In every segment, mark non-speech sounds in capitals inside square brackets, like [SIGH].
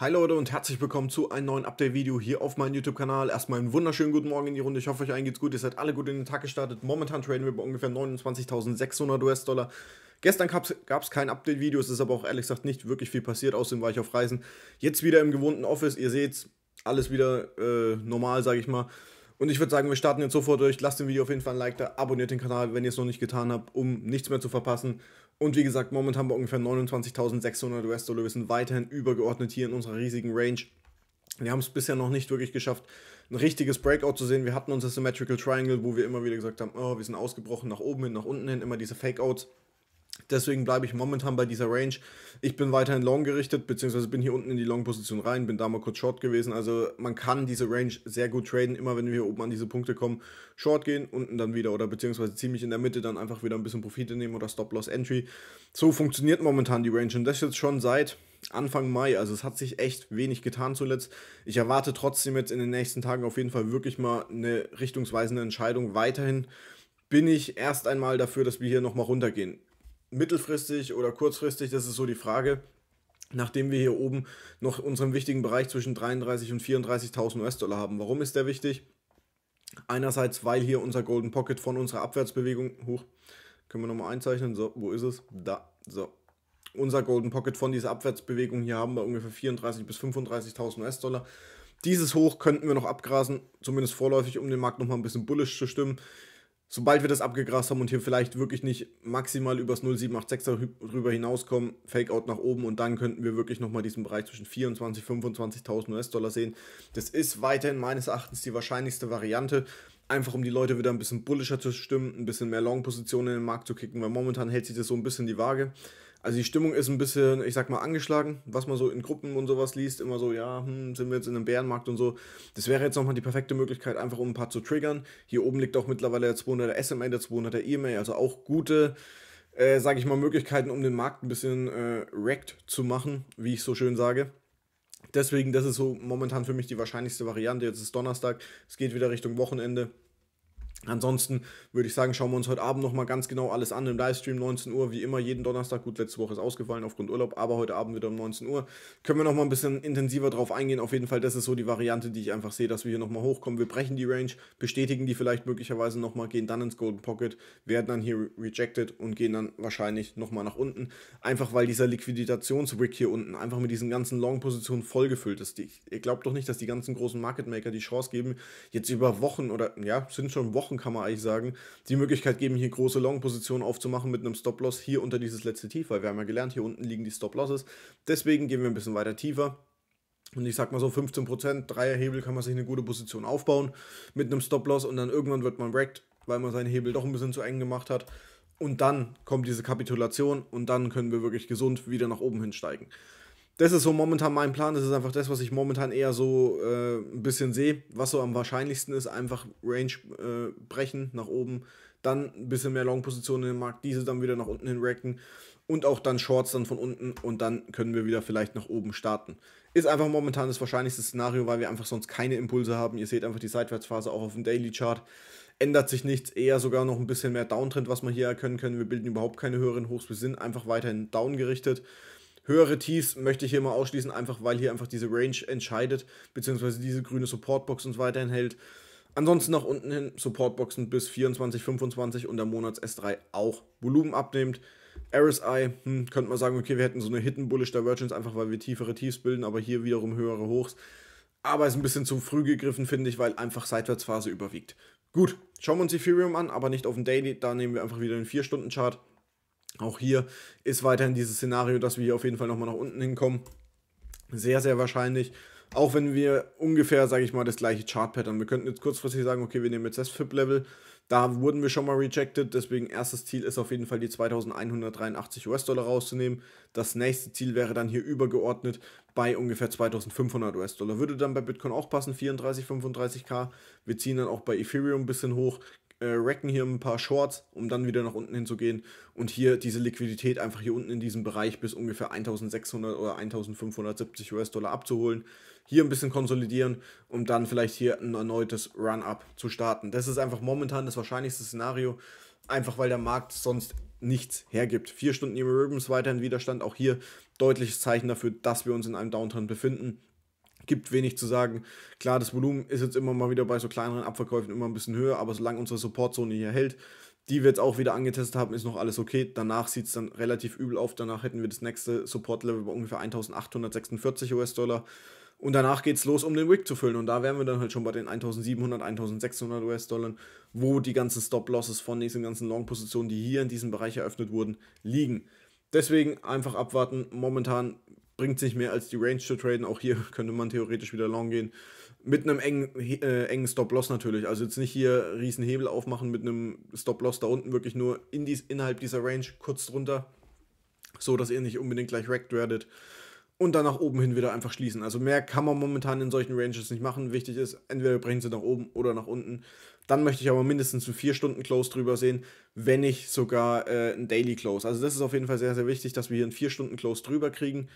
Hi Leute und herzlich willkommen zu einem neuen Update-Video hier auf meinem YouTube-Kanal. Erstmal einen wunderschönen guten Morgen in die Runde. Ich hoffe, euch allen geht's gut. Ihr seid alle gut in den Tag gestartet. Momentan traden wir bei ungefähr 29.600 US-Dollar. Gestern gab es kein Update-Video. Es ist aber auch ehrlich gesagt nicht wirklich viel passiert. Außerdem war ich auf Reisen. Jetzt wieder im gewohnten Office. Ihr seht's, alles wieder äh, normal, sage ich mal. Und ich würde sagen, wir starten jetzt sofort durch. Lasst dem Video auf jeden Fall ein Like da, abonniert den Kanal, wenn ihr es noch nicht getan habt, um nichts mehr zu verpassen. Und wie gesagt, momentan haben wir ungefähr 29.600 US-Dollar. Wir sind weiterhin übergeordnet hier in unserer riesigen Range. Wir haben es bisher noch nicht wirklich geschafft, ein richtiges Breakout zu sehen. Wir hatten unser Symmetrical Triangle, wo wir immer wieder gesagt haben, oh, wir sind ausgebrochen, nach oben hin, nach unten hin, immer diese Fakeouts. Deswegen bleibe ich momentan bei dieser Range. Ich bin weiterhin long gerichtet, beziehungsweise bin hier unten in die Long-Position rein, bin da mal kurz short gewesen. Also man kann diese Range sehr gut traden, immer wenn wir hier oben an diese Punkte kommen, short gehen, unten dann wieder oder beziehungsweise ziemlich in der Mitte dann einfach wieder ein bisschen Profite nehmen oder Stop-Loss-Entry. So funktioniert momentan die Range und das jetzt schon seit Anfang Mai. Also es hat sich echt wenig getan zuletzt. Ich erwarte trotzdem jetzt in den nächsten Tagen auf jeden Fall wirklich mal eine richtungsweisende Entscheidung weiterhin bin ich erst einmal dafür, dass wir hier nochmal runtergehen mittelfristig oder kurzfristig, das ist so die Frage. Nachdem wir hier oben noch unseren wichtigen Bereich zwischen 33 und 34.000 US-Dollar haben. Warum ist der wichtig? Einerseits, weil hier unser Golden Pocket von unserer Abwärtsbewegung hoch, können wir nochmal einzeichnen, so, wo ist es? Da, so. Unser Golden Pocket von dieser Abwärtsbewegung hier haben wir ungefähr 34.000 bis 35.000 US-Dollar. Dieses Hoch könnten wir noch abgrasen, zumindest vorläufig, um den Markt nochmal ein bisschen bullisch zu stimmen sobald wir das abgegrast haben und hier vielleicht wirklich nicht maximal übers 0786 er drüber hinauskommen, Fakeout nach oben und dann könnten wir wirklich nochmal diesen Bereich zwischen 24.000 und 25.000 US-Dollar sehen. Das ist weiterhin meines Erachtens die wahrscheinlichste Variante, einfach um die Leute wieder ein bisschen bullischer zu stimmen, ein bisschen mehr Long-Positionen in den Markt zu kicken, weil momentan hält sich das so ein bisschen die Waage. Also die Stimmung ist ein bisschen, ich sag mal, angeschlagen, was man so in Gruppen und sowas liest, immer so, ja, hm, sind wir jetzt in einem Bärenmarkt und so. Das wäre jetzt nochmal die perfekte Möglichkeit, einfach um ein paar zu triggern. Hier oben liegt auch mittlerweile der 200er SMA, der 200er EMA, also auch gute, äh, sage ich mal, Möglichkeiten, um den Markt ein bisschen äh, wrecked zu machen, wie ich so schön sage. Deswegen, das ist so momentan für mich die wahrscheinlichste Variante. Jetzt ist Donnerstag, es geht wieder Richtung Wochenende. Ansonsten würde ich sagen, schauen wir uns heute Abend nochmal ganz genau alles an im Livestream, 19 Uhr, wie immer, jeden Donnerstag. Gut, letzte Woche ist ausgefallen aufgrund Urlaub, aber heute Abend wieder um 19 Uhr. Können wir nochmal ein bisschen intensiver drauf eingehen. Auf jeden Fall, das ist so die Variante, die ich einfach sehe, dass wir hier nochmal hochkommen. Wir brechen die Range, bestätigen die vielleicht möglicherweise nochmal, gehen dann ins Golden Pocket, werden dann hier rejected und gehen dann wahrscheinlich nochmal nach unten. Einfach weil dieser Liquiditationswick hier unten einfach mit diesen ganzen Long-Positionen vollgefüllt ist. Die, ihr glaubt doch nicht, dass die ganzen großen Market Maker die Chance geben, jetzt über Wochen oder, ja, sind schon Wochen Wochen, kann man eigentlich sagen, die Möglichkeit geben, hier große Long-Positionen aufzumachen mit einem Stop-Loss hier unter dieses letzte Tief, weil wir haben ja gelernt, hier unten liegen die Stop-Losses. Deswegen gehen wir ein bisschen weiter tiefer. Und ich sag mal so 15%, Dreierhebel kann man sich eine gute Position aufbauen mit einem Stop-Loss und dann irgendwann wird man wrecked, weil man seinen Hebel doch ein bisschen zu eng gemacht hat. Und dann kommt diese Kapitulation und dann können wir wirklich gesund wieder nach oben hinsteigen das ist so momentan mein Plan. Das ist einfach das, was ich momentan eher so äh, ein bisschen sehe, was so am wahrscheinlichsten ist. Einfach Range äh, brechen nach oben, dann ein bisschen mehr Long-Positionen in den Markt, diese dann wieder nach unten hin racken und auch dann Shorts dann von unten und dann können wir wieder vielleicht nach oben starten. Ist einfach momentan das wahrscheinlichste Szenario, weil wir einfach sonst keine Impulse haben. Ihr seht einfach die Seitwärtsphase auch auf dem Daily Chart. Ändert sich nichts, eher sogar noch ein bisschen mehr Downtrend, was wir hier erkennen können. Wir bilden überhaupt keine höheren Hochs, wir sind einfach weiterhin down gerichtet. Höhere Tiefs möchte ich hier mal ausschließen, einfach weil hier einfach diese Range entscheidet, beziehungsweise diese grüne Supportbox uns weiterhin hält. Ansonsten nach unten hin Supportboxen bis 24, 25 und der Monats S3 auch Volumen abnimmt. RSI, hm, könnte man sagen, okay, wir hätten so eine Hidden Bullish Divergence, einfach weil wir tiefere Tiefs bilden, aber hier wiederum höhere Hochs. Aber ist ein bisschen zu früh gegriffen, finde ich, weil einfach Seitwärtsphase überwiegt. Gut, schauen wir uns Ethereum an, aber nicht auf den Daily, da nehmen wir einfach wieder den 4-Stunden-Chart. Auch hier ist weiterhin dieses Szenario, dass wir hier auf jeden Fall nochmal nach unten hinkommen. Sehr, sehr wahrscheinlich. Auch wenn wir ungefähr, sage ich mal, das gleiche Chart-Pattern. Wir könnten jetzt kurzfristig sagen, okay, wir nehmen jetzt das FIP-Level. Da wurden wir schon mal rejected, deswegen erstes Ziel ist auf jeden Fall die 2183 US-Dollar rauszunehmen. Das nächste Ziel wäre dann hier übergeordnet bei ungefähr 2500 US-Dollar. Würde dann bei Bitcoin auch passen, 34, 35k. Wir ziehen dann auch bei Ethereum ein bisschen hoch, äh, racken hier ein paar Shorts, um dann wieder nach unten hinzugehen und hier diese Liquidität einfach hier unten in diesem Bereich bis ungefähr 1600 oder 1570 US-Dollar abzuholen, hier ein bisschen konsolidieren, um dann vielleicht hier ein erneutes Run-up zu starten. Das ist einfach momentan das wahrscheinlichste Szenario, einfach weil der Markt sonst nichts hergibt. Vier Stunden Ribbons weiterhin Widerstand, auch hier deutliches Zeichen dafür, dass wir uns in einem Downtrend befinden gibt wenig zu sagen. Klar, das Volumen ist jetzt immer mal wieder bei so kleineren Abverkäufen immer ein bisschen höher, aber solange unsere Supportzone hier hält, die wir jetzt auch wieder angetestet haben, ist noch alles okay. Danach sieht es dann relativ übel auf. Danach hätten wir das nächste Support-Level bei ungefähr 1846 US-Dollar. Und danach geht es los, um den Wick zu füllen. Und da wären wir dann halt schon bei den 1700, 1600 US-Dollar, wo die ganzen Stop-Losses von diesen ganzen Long-Positionen, die hier in diesem Bereich eröffnet wurden, liegen. Deswegen einfach abwarten. Momentan bringt es nicht mehr als die Range zu traden. Auch hier [LAUGHS] könnte man theoretisch wieder long gehen. Mit einem engen, äh, engen Stop-Loss natürlich. Also jetzt nicht hier riesen Hebel aufmachen mit einem Stop-Loss da unten, wirklich nur in dies, innerhalb dieser Range kurz drunter. So, dass ihr nicht unbedingt gleich wrecked werdet. Und dann nach oben hin wieder einfach schließen. Also mehr kann man momentan in solchen Ranges nicht machen. Wichtig ist, entweder brechen sie nach oben oder nach unten. Dann möchte ich aber mindestens einen 4-Stunden-Close drüber sehen, wenn nicht sogar äh, einen Daily-Close. Also das ist auf jeden Fall sehr, sehr wichtig, dass wir hier einen 4-Stunden-Close drüber kriegen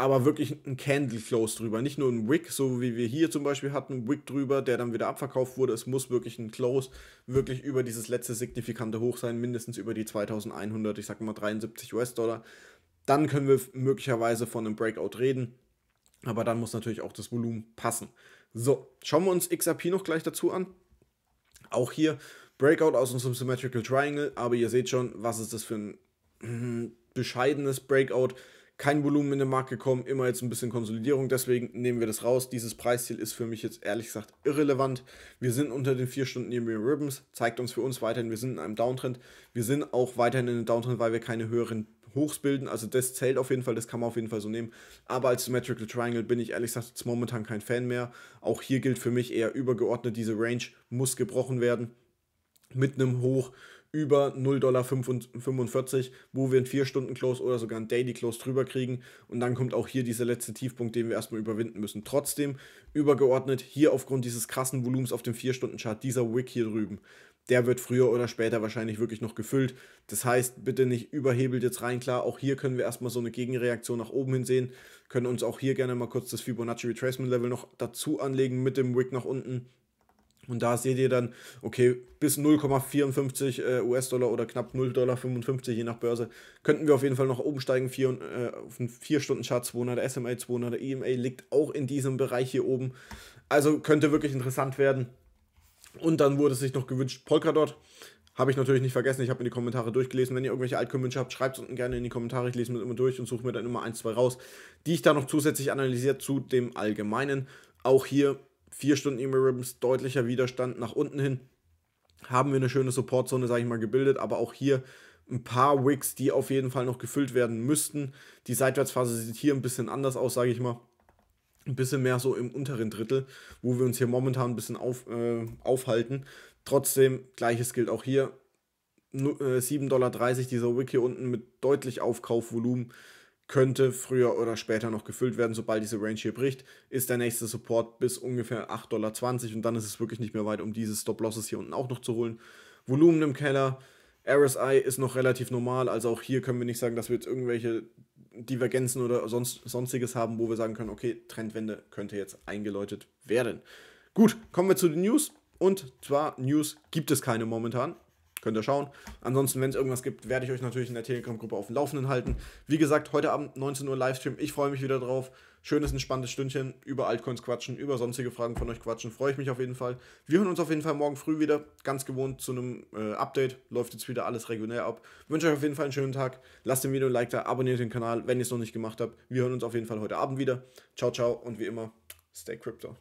aber wirklich ein Candle Close drüber. Nicht nur ein Wick, so wie wir hier zum Beispiel hatten, ein Wick drüber, der dann wieder abverkauft wurde. Es muss wirklich ein Close wirklich über dieses letzte signifikante Hoch sein, mindestens über die 2100, ich sag mal 73 US-Dollar. Dann können wir möglicherweise von einem Breakout reden, aber dann muss natürlich auch das Volumen passen. So, schauen wir uns XRP noch gleich dazu an. Auch hier Breakout aus unserem Symmetrical Triangle, aber ihr seht schon, was ist das für ein hm, bescheidenes Breakout kein Volumen in den Markt gekommen, immer jetzt ein bisschen Konsolidierung, deswegen nehmen wir das raus. Dieses Preisziel ist für mich jetzt ehrlich gesagt irrelevant. Wir sind unter den 4 Stunden EMA Ribbons, zeigt uns für uns weiterhin, wir sind in einem Downtrend. Wir sind auch weiterhin in einem Downtrend, weil wir keine höheren Hochs bilden, also das zählt auf jeden Fall, das kann man auf jeden Fall so nehmen. Aber als Symmetrical Triangle bin ich ehrlich gesagt momentan kein Fan mehr. Auch hier gilt für mich eher übergeordnet, diese Range muss gebrochen werden mit einem Hoch über 0,45 Dollar, wo wir einen 4-Stunden-Close oder sogar einen Daily-Close drüber kriegen. Und dann kommt auch hier dieser letzte Tiefpunkt, den wir erstmal überwinden müssen. Trotzdem übergeordnet, hier aufgrund dieses krassen Volumens auf dem 4-Stunden-Chart, dieser Wick hier drüben, der wird früher oder später wahrscheinlich wirklich noch gefüllt. Das heißt, bitte nicht überhebelt jetzt rein. Klar, auch hier können wir erstmal so eine Gegenreaktion nach oben hin sehen, können uns auch hier gerne mal kurz das Fibonacci Retracement Level noch dazu anlegen mit dem Wick nach unten. Und da seht ihr dann, okay, bis 0,54 äh, US-Dollar oder knapp 0,55 Dollar, je nach Börse, könnten wir auf jeden Fall noch oben steigen. Vier, äh, auf den 4-Stunden-Chart 200, SMA 200, EMA liegt auch in diesem Bereich hier oben. Also könnte wirklich interessant werden. Und dann wurde sich noch gewünscht Polkadot. Habe ich natürlich nicht vergessen. Ich habe mir die Kommentare durchgelesen. Wenn ihr irgendwelche altcoin habt, schreibt es unten gerne in die Kommentare. Ich lese mir immer durch und suche mir dann immer ein, zwei raus, die ich da noch zusätzlich analysiert zu dem Allgemeinen. Auch hier vier Stunden Emery ribbons deutlicher Widerstand nach unten hin. Haben wir eine schöne Supportzone, sage ich mal, gebildet, aber auch hier ein paar Wicks, die auf jeden Fall noch gefüllt werden müssten. Die Seitwärtsphase sieht hier ein bisschen anders aus, sage ich mal. Ein bisschen mehr so im unteren Drittel, wo wir uns hier momentan ein bisschen auf, äh, aufhalten. Trotzdem, gleiches gilt auch hier. 7,30 äh, Dollar dieser Wick hier unten mit deutlich Aufkaufvolumen könnte früher oder später noch gefüllt werden, sobald diese Range hier bricht, ist der nächste Support bis ungefähr 8,20 Dollar und dann ist es wirklich nicht mehr weit, um diese Stop-Losses hier unten auch noch zu holen. Volumen im Keller, RSI ist noch relativ normal, also auch hier können wir nicht sagen, dass wir jetzt irgendwelche Divergenzen oder sonst, sonstiges haben, wo wir sagen können, okay, Trendwende könnte jetzt eingeläutet werden. Gut, kommen wir zu den News. Und zwar News gibt es keine momentan. Könnt ihr schauen. Ansonsten, wenn es irgendwas gibt, werde ich euch natürlich in der Telegram-Gruppe auf dem Laufenden halten. Wie gesagt, heute Abend 19 Uhr Livestream. Ich freue mich wieder drauf. Schönes, entspanntes Stündchen. Über Altcoins quatschen, über sonstige Fragen von euch quatschen. Freue ich mich auf jeden Fall. Wir hören uns auf jeden Fall morgen früh wieder. Ganz gewohnt zu einem äh, Update. Läuft jetzt wieder alles regulär ab. Wünsche euch auf jeden Fall einen schönen Tag. Lasst dem Video ein Like da. Abonniert den Kanal, wenn ihr es noch nicht gemacht habt. Wir hören uns auf jeden Fall heute Abend wieder. Ciao, ciao. Und wie immer, stay crypto.